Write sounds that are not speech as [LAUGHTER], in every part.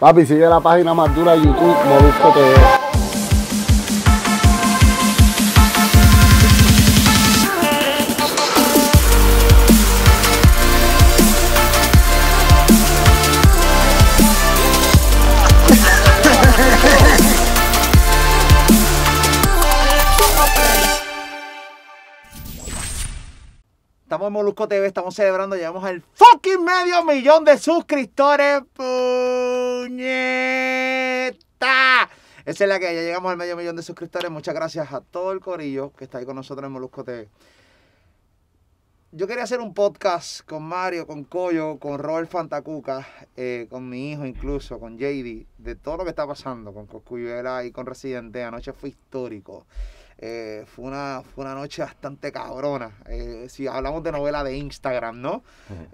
Papi, sigue la página más dura de YouTube, Molusco TV. estamos en Molusco TV, estamos celebrando, llegamos al fucking medio millón de suscriptores. ¡Puñeta! Esa es la que ya llegamos al medio millón de suscriptores. Muchas gracias a todo el corillo que está ahí con nosotros en Molusco TV. Yo quería hacer un podcast con Mario, con Coyo, con Robert Fantacuca, eh, con mi hijo incluso, con JD, de todo lo que está pasando con Coscuyuela y con Residente. Anoche fue histórico. Eh, fue, una, una noche bastante cabrona. Eh, si hablamos de novela de Instagram, ¿no?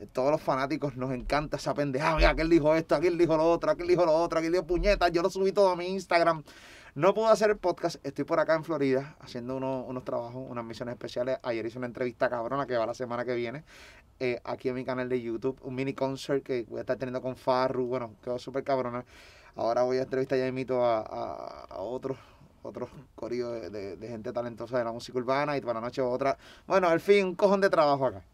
Eh, todos los fanáticos nos encanta esa pendeja. Mira, él dijo esto, aquel dijo lo otro, aquel dijo lo otro, aquel dijo puñetas. Yo lo subí todo a mi Instagram. No pude hacer el podcast, estoy por acá en Florida haciendo unos trabajos, unas misiones especiales. Ayer hice una entrevista cabrona que va la semana que viene aquí en mi canal de YouTube. Un mini concert que voy a estar teniendo con Farru. Bueno, quedó súper cabrona. Ahora voy a entrevistar ya invito a, a, a otros otros corridos de, gente talentosa de la música urbana y para la noche otra. Bueno, al fin, un cojón de trabajo acá.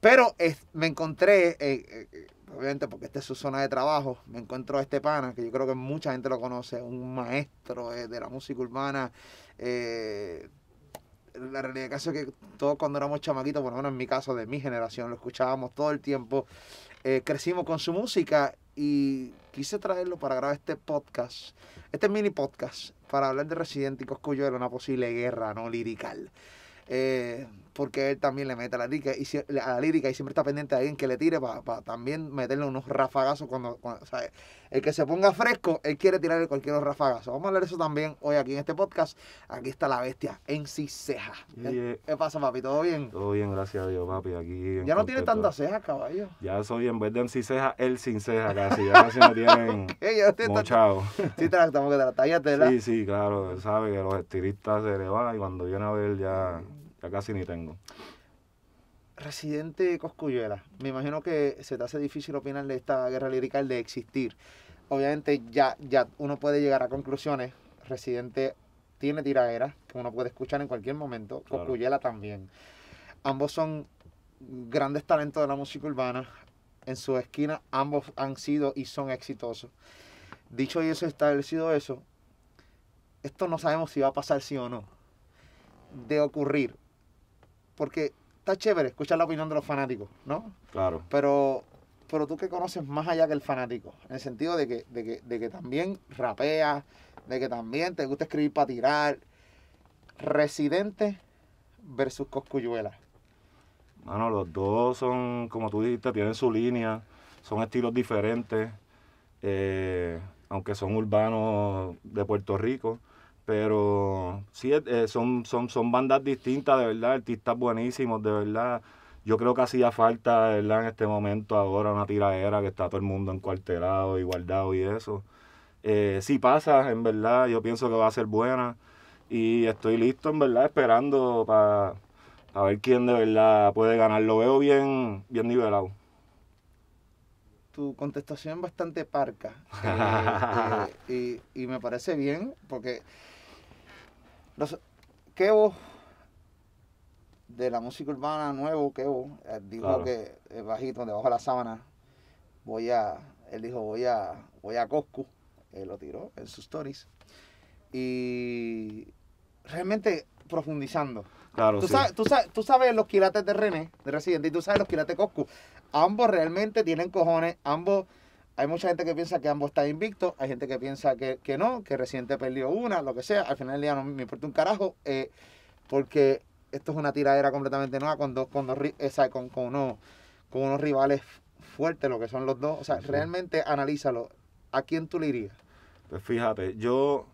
Pero me encontré, eh, eh, eh, obviamente porque esta es su zona de trabajo, me encuentro a este pana, que yo creo que mucha gente lo conoce, un maestro de la música urbana la realidad es que todos cuando éramos chamaquitos, por lo menos en mi caso, de mi generación, lo escuchábamos todo el tiempo, eh, crecimos con su música y quise traerlo para grabar este podcast, este mini podcast, para hablar de Resident y cuyo era una posible guerra no lirical. Eh, porque él también le mete la lírica y, la lírica y siempre está pendiente de alguien que le tire para también meterle unos rafagazos cuando, o sea, el que se ponga fresco, él quiere tirarle cualquier rafagazo. Vamos a hablar eso también hoy aquí en este podcast. Aquí está la bestia en sí ceja. ¿Qué pasa, papi? ¿Todo bien? Todo bien, gracias a Dios, papi. Aquí ya no tiene tanta ceja caballo. Ya soy en vez de en sí ceja, él sin ceja casi. Ya casi me tienen [LAUGHS] mochado. sí, te te la Sí, sí, claro. Él sabe que los estilistas se le y cuando viene a ver ya... Ya casi ni tengo. Residente Coscuyuela, me imagino que se te hace difícil opinar de esta guerra lírica, el de existir. Obviamente ya, ya uno puede llegar a conclusiones. Residente tiene tiraderas que uno puede escuchar en cualquier momento. Claro. también. Ambos son grandes talentos de la música urbana. En su esquina ambos han sido y son exitosos. Dicho y eso, establecido eso, esto no sabemos si va a pasar sí o no. De ocurrir, porque está chévere escuchar la opinión de los fanáticos, ¿no? Claro. Pero, pero tú que conoces más allá que el fanático, en el sentido de que, de que, de que también rapeas, de que también te gusta escribir para tirar. Residente versus Coscuyuela. Bueno, los dos son, como tú dijiste, tienen su línea, son estilos diferentes, eh, aunque son urbanos de Puerto Rico. Pero sí, eh, son, son, son bandas distintas, de verdad, artistas buenísimos, de verdad. Yo creo que hacía falta, verdad, en este momento ahora una tiradera que está todo el mundo encuartelado y guardado y eso. Si eh, sí pasa, en verdad, yo pienso que va a ser buena. Y estoy listo, en verdad, esperando para ver quién de verdad puede ganar. Lo veo bien, bien nivelado tu contestación es bastante parca. [LAUGHS] Eh, y, y, me parece bien, porque los Kevo de la música urbana nuevo, Kevo, eh, dijo que bajito, debajo de la sábana, voy a, él dijo, voy a, voy a Coscu, él lo tiró en sus stories. Y realmente profundizando. tú, sabes, los quilates de René, de Residente, y tú sabes los quilates de Coscu. Ambos realmente tienen cojones, ambos hay mucha gente que piensa que ambos están invictos, hay gente que piensa que, no, que reciente perdió una, lo que sea. Al final del día no me importa un carajo, eh, porque esto es una tiradera completamente nueva con dos, con eh, con, con, unos, con unos rivales fuertes, lo que son los dos. O sea, realmente analízalo. ¿A quién tú le irías? Pues fíjate, yo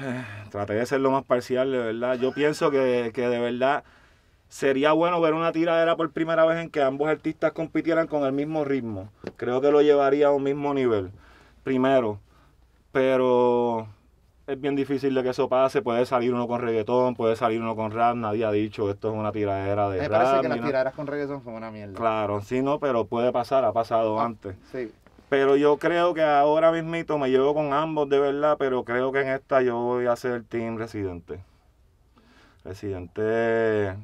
eh, traté de ser lo más parcial, de verdad. Yo pienso que, que de verdad sería bueno ver una tiradera por primera vez en que ambos artistas compitieran con el mismo ritmo. Creo que lo llevaría a un mismo nivel, primero. Pero es bien difícil de que eso pase. Puede salir uno con reggaetón, puede salir uno con rap. Nadie ha dicho esto es una tiradera de rap. Me parece que las tiraderas con reggaetón son una mierda. Claro, sí, no, pero puede pasar, ha pasado ah, antes. Sí. Pero yo creo que ahora mismito me llevo con ambos de verdad, pero creo que en esta yo voy a ser team residente. Residente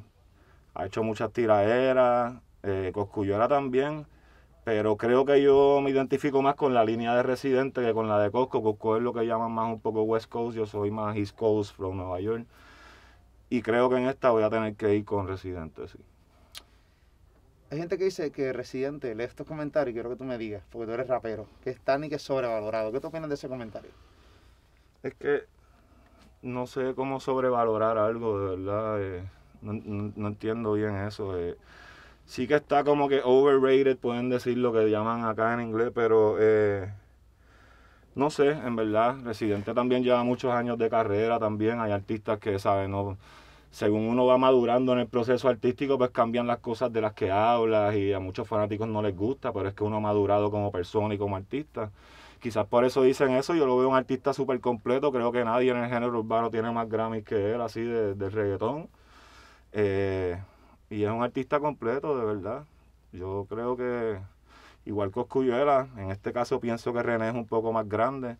ha hecho muchas tiraderas, eh, también, pero creo que yo me identifico más con la línea de Residente que con la de Cosco. Cosco es lo que llaman más un poco West Coast, yo soy más East Coast, from Nueva York. Y creo que en esta voy a tener que ir con Residente, sí. Hay gente que dice que Residente, lee estos comentarios y quiero que tú me digas, porque tú eres rapero, que tan y que sobrevalorado. ¿Qué tú opinas de ese comentario? Es que no sé cómo sobrevalorar algo, de verdad. Eh. No, entiendo bien eso. Sí que está como que overrated, pueden decir lo que llaman acá en inglés, pero eh, no sé, en verdad. Residente también lleva muchos años de carrera también. Hay artistas que, saben, no según uno va madurando en el proceso artístico, pues cambian las cosas de las que hablas y a muchos fanáticos no les gusta, pero es que uno ha madurado como persona y como artista. Quizás por eso dicen eso, yo lo veo un artista súper completo, creo que nadie en el género urbano tiene más Grammys que él, así de, de reggaetón. Eh, y es un artista completo, de verdad. Yo creo que, igual que Oscuyuela, en este caso pienso que René es un poco más grande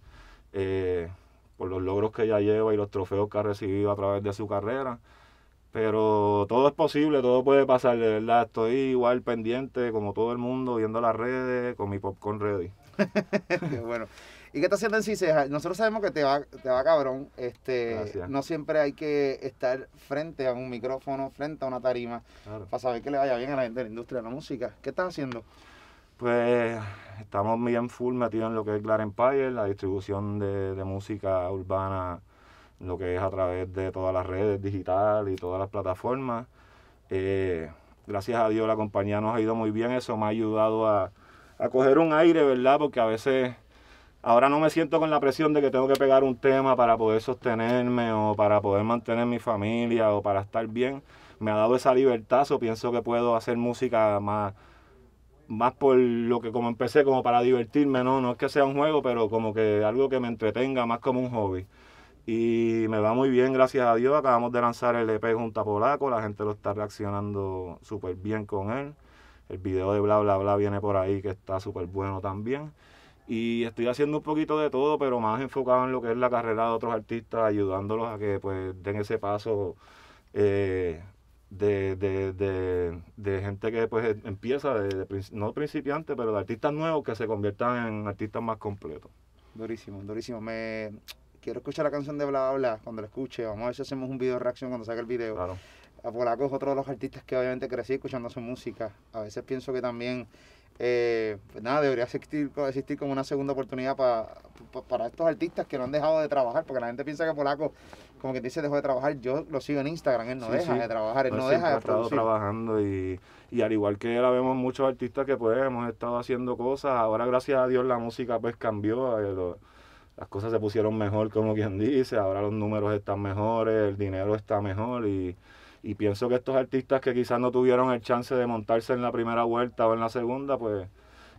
eh, por los logros que ya lleva y los trofeos que ha recibido a través de su carrera. Pero todo es posible, todo puede pasar, de verdad. Estoy igual pendiente, como todo el mundo, viendo las redes, con mi popcorn ready. [LAUGHS] bueno. ¿Y qué está haciendo en ah, Nosotros sabemos que te va, te va cabrón. Este, no siempre hay que estar frente a un micrófono, frente a una tarima, para saber que le vaya bien a la gente de la industria de la música. ¿Qué estás haciendo? Pues estamos bien full metidos en lo que es Glare Empire, la distribución de, de música urbana lo que es a través de todas las redes digitales y todas las plataformas. Eh, gracias a Dios la compañía nos ha ido muy bien, eso me ha ayudado a, a, coger un aire, ¿verdad? Porque a veces ahora no me siento con la presión de que tengo que pegar un tema para poder sostenerme o para poder mantener mi familia o para estar bien. Me ha dado esa libertad, o pienso que puedo hacer música más, más por lo que como empecé, como para divertirme, ¿no? No es que sea un juego, pero como que algo que me entretenga, más como un hobby. Y me va muy bien, gracias a Dios. Acabamos de lanzar el EP Junta Polaco, la gente lo está reaccionando súper bien con él. El video de bla bla bla viene por ahí que está súper bueno también. Y estoy haciendo un poquito de todo, pero más enfocado en lo que es la carrera de otros artistas, ayudándolos a que pues den ese paso eh, de, gente que pues empieza, de, no principiante, pero de artistas nuevos que se conviertan en artistas más completos. Durísimo, durísimo. Me, quiero escuchar la canción de bla bla cuando la escuche, vamos a ver si hacemos un video de reacción cuando salga el video. Claro. A Polaco es otro de los artistas que obviamente crecí escuchando su música. A veces pienso que también, eh, pues nada, debería existir, existir como una segunda oportunidad para, para estos artistas que no han dejado de trabajar, porque la gente piensa que Polaco, como que dice, dejó de trabajar. Yo lo sigo en Instagram, él no deja de trabajar, él pues no, deja de ha estado trabajando y, al igual que él, vemos muchos artistas que pues hemos estado haciendo cosas. Ahora, gracias a Dios, la música pues cambió. Eh, las cosas se pusieron mejor, como quien dice, ahora los números están mejores, el dinero está mejor y, y pienso que estos artistas que quizás no tuvieron el chance de montarse en la primera vuelta o en la segunda, pues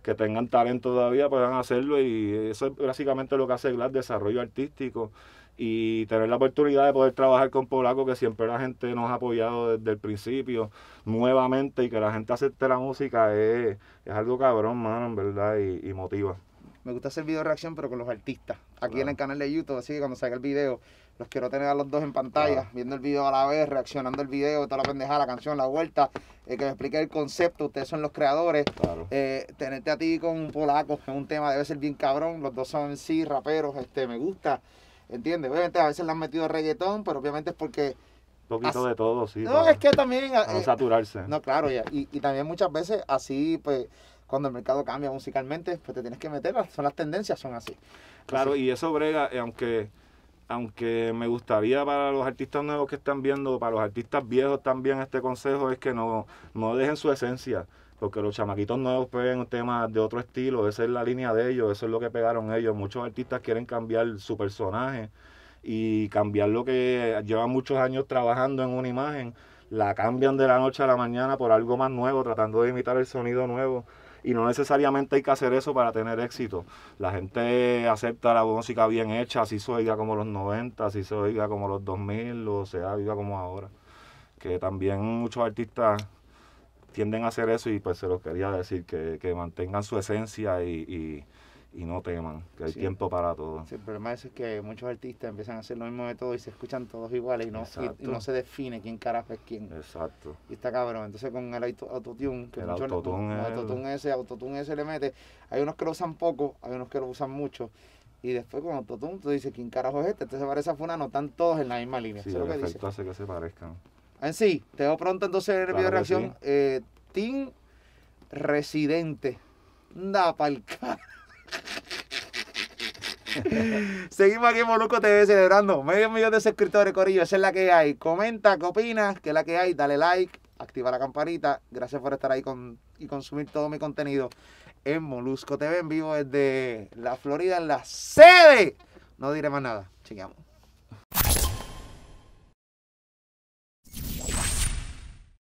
que tengan talento todavía, puedan hacerlo y eso es básicamente lo que hace Glass, desarrollo artístico y tener la oportunidad de poder trabajar con Polaco, que siempre la gente nos ha apoyado desde el principio, nuevamente, y que la gente acepte la música es, es algo cabrón, mano, en verdad, y, y motiva. Me gusta hacer video reacción, pero con los artistas, aquí en el canal de YouTube, así que cuando salga el video, los quiero tener a los dos en pantalla, viendo el video a la vez, reaccionando el video, toda la pendejada, la canción, la vuelta, eh, que me explique el concepto, ustedes son los creadores. Claro. Eh, tenerte a ti con un polaco, que es un tema, debe ser bien cabrón, los dos son sí, raperos, este, me gusta, ¿entiendes? Obviamente a veces le han metido reggaetón, pero obviamente es porque... poquito de todo, sí. No, es que también... Eh, saturarse. No, claro, ya, y, y también muchas veces así, pues, cuando el mercado cambia musicalmente, pues te tienes que meter, son las tendencias, son así. Claro, y eso brega, eh, aunque aunque me gustaría para los artistas nuevos que están viendo, para los artistas viejos también este consejo es que no, no dejen su esencia, porque los chamaquitos nuevos peguen temas de otro estilo, esa es la línea de ellos, eso es lo que pegaron ellos. Muchos artistas quieren cambiar su personaje y cambiar lo que llevan muchos años trabajando en una imagen, la cambian de la noche a la mañana por algo más nuevo, tratando de imitar el sonido nuevo y no necesariamente hay que hacer eso para tener éxito. La gente acepta la música bien hecha, así se oiga como los 90, así se oiga como los 2000 o sea, viva como ahora. Que también muchos artistas tienden a hacer eso y pues se los quería decir, que, que mantengan su esencia y y no teman, que hay tiempo para todo. Sí, el problema es que muchos artistas empiezan a hacer lo mismo de todo y se escuchan todos iguales y no, no se define quién carajo es quién. Exacto. Y está cabrón. Entonces con el autotune, que el autotune, el... autotune ese, autotune ese le mete. Hay unos que lo usan poco, hay unos que lo usan mucho. Y después con autotune tú dices, ¿quién carajo es este? Entonces este parece a no están todos en la misma línea. Sí, lo hace que se parezcan. En ah, sí, te veo pronto entonces el video de reacción. Eh, team Residente. Da pa'l [LAUGHS] Seguimos aquí en Molusco TV celebrando medio millón de suscriptores, Corillo. Esa es la que hay. Comenta, qué opinas, que es la que hay. Dale like, activa la campanita. Gracias por estar ahí con, y consumir todo mi contenido en Molusco TV en vivo desde la Florida, en la sede. No diré más nada. Chequeamos.